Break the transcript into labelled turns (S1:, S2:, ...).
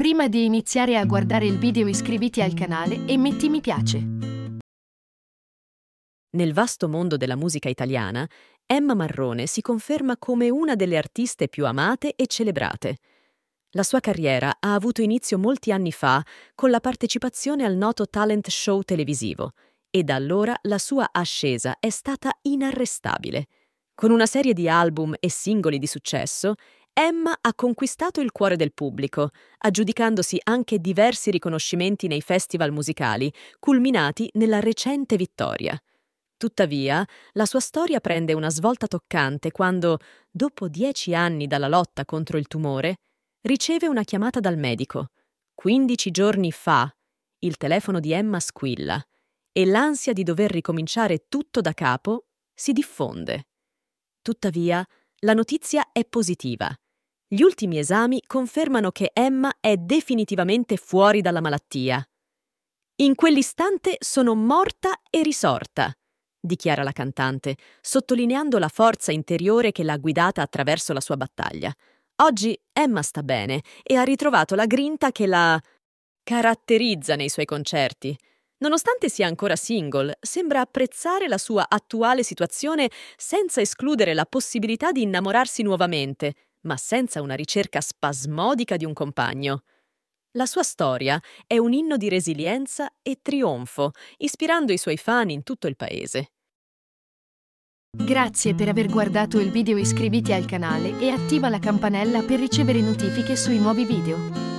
S1: Prima di iniziare a guardare il video iscriviti al canale e metti mi piace.
S2: Nel vasto mondo della musica italiana, Emma Marrone si conferma come una delle artiste più amate e celebrate. La sua carriera ha avuto inizio molti anni fa con la partecipazione al noto talent show televisivo e da allora la sua ascesa è stata inarrestabile. Con una serie di album e singoli di successo, Emma ha conquistato il cuore del pubblico, aggiudicandosi anche diversi riconoscimenti nei festival musicali, culminati nella recente vittoria. Tuttavia, la sua storia prende una svolta toccante quando, dopo dieci anni dalla lotta contro il tumore, riceve una chiamata dal medico. Quindici giorni fa, il telefono di Emma squilla e l'ansia di dover ricominciare tutto da capo si diffonde. Tuttavia, la notizia è positiva. Gli ultimi esami confermano che Emma è definitivamente fuori dalla malattia. In quell'istante sono morta e risorta, dichiara la cantante, sottolineando la forza interiore che l'ha guidata attraverso la sua battaglia. Oggi Emma sta bene e ha ritrovato la grinta che la caratterizza nei suoi concerti. Nonostante sia ancora single, sembra apprezzare la sua attuale situazione senza escludere la possibilità di innamorarsi nuovamente, ma senza una ricerca spasmodica di un compagno. La sua storia è un inno di resilienza e trionfo, ispirando i suoi fan in tutto il paese. Grazie per
S1: aver guardato il video iscriviti al canale e attiva la campanella per ricevere notifiche sui nuovi video.